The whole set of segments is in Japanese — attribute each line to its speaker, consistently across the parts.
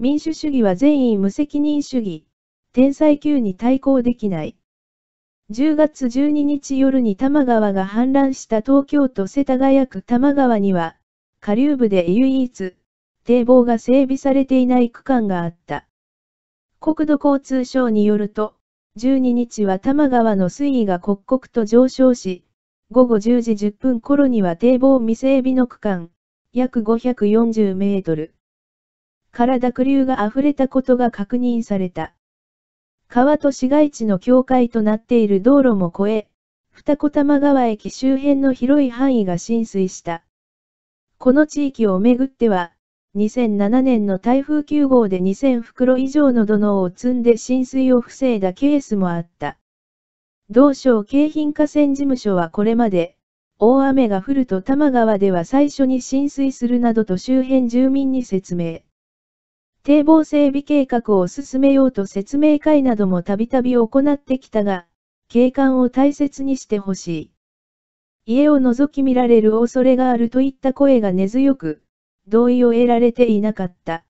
Speaker 1: 民主主義は全員無責任主義、天才級に対抗できない。10月12日夜に多摩川が氾濫した東京都世田谷区多摩川には、下流部で唯一、堤防が整備されていない区間があった。国土交通省によると、12日は多摩川の水位が刻々と上昇し、午後10時10分頃には堤防未整備の区間、約540メートル。から濁流が溢れたことが確認された。川と市街地の境界となっている道路も越え、二子玉川駅周辺の広い範囲が浸水した。この地域をめぐっては、2007年の台風9号で2000袋以上の土のを積んで浸水を防いだケースもあった。同省京浜河川事務所はこれまで、大雨が降ると多摩川では最初に浸水するなどと周辺住民に説明。堤防整備計画を進めようと説明会などもたびたび行ってきたが、景観を大切にしてほしい。家を覗き見られる恐れがあるといった声が根強く、同意を得られていなかった。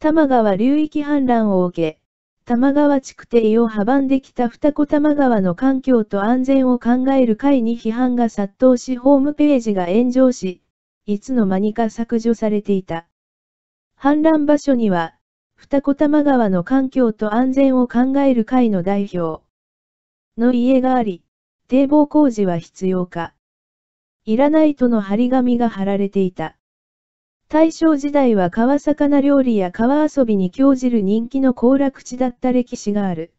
Speaker 1: 多摩川流域氾濫を受け、多摩川地区定を阻んできた二子玉川の環境と安全を考える会に批判が殺到しホームページが炎上し、いつの間にか削除されていた。反乱場所には、二子玉川の環境と安全を考える会の代表の家があり、堤防工事は必要か。いらないとの張り紙が貼られていた。大正時代は川魚料理や川遊びに興じる人気の行楽地だった歴史がある。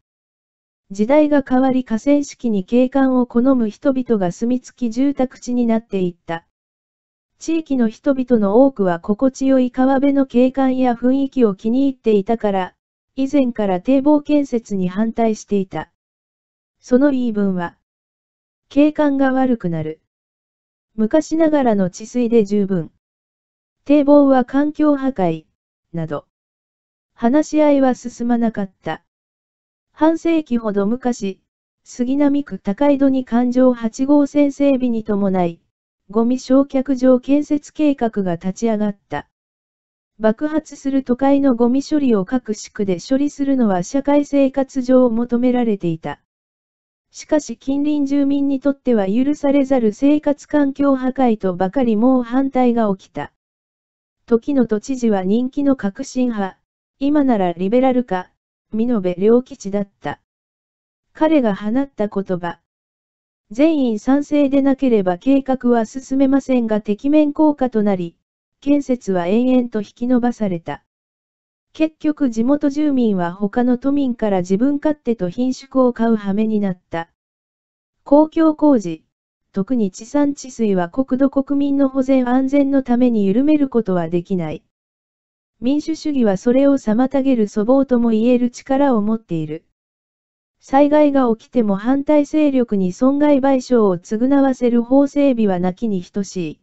Speaker 1: 時代が変わり河川敷に景観を好む人々が住み着き住宅地になっていった。地域の人々の多くは心地よい川辺の景観や雰囲気を気に入っていたから、以前から堤防建設に反対していた。その言い分は、景観が悪くなる。昔ながらの治水で十分。堤防は環境破壊、など。話し合いは進まなかった。半世紀ほど昔、杉並区高井戸に環状8号線整備に伴い、ゴミ焼却場建設計画が立ち上がった。爆発する都会のゴミ処理を各地区で処理するのは社会生活上求められていた。しかし近隣住民にとっては許されざる生活環境破壊とばかりもう反対が起きた。時の都知事は人気の革新派、今ならリベラルか、美延良吉だった。彼が放った言葉。全員賛成でなければ計画は進めませんが敵面効果となり、建設は延々と引き延ばされた。結局地元住民は他の都民から自分勝手と品種を買う羽目になった。公共工事、特に地産地水は国土国民の保全安全のために緩めることはできない。民主主義はそれを妨げる粗暴とも言える力を持っている。災害が起きても反対勢力に損害賠償を償わせる法整備はなきに等しい。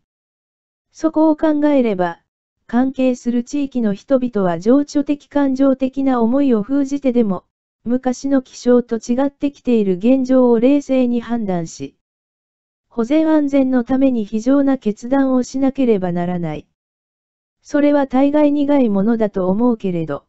Speaker 1: そこを考えれば、関係する地域の人々は情緒的感情的な思いを封じてでも、昔の気象と違ってきている現状を冷静に判断し、保全安全のために非常な決断をしなければならない。それは大概苦いものだと思うけれど、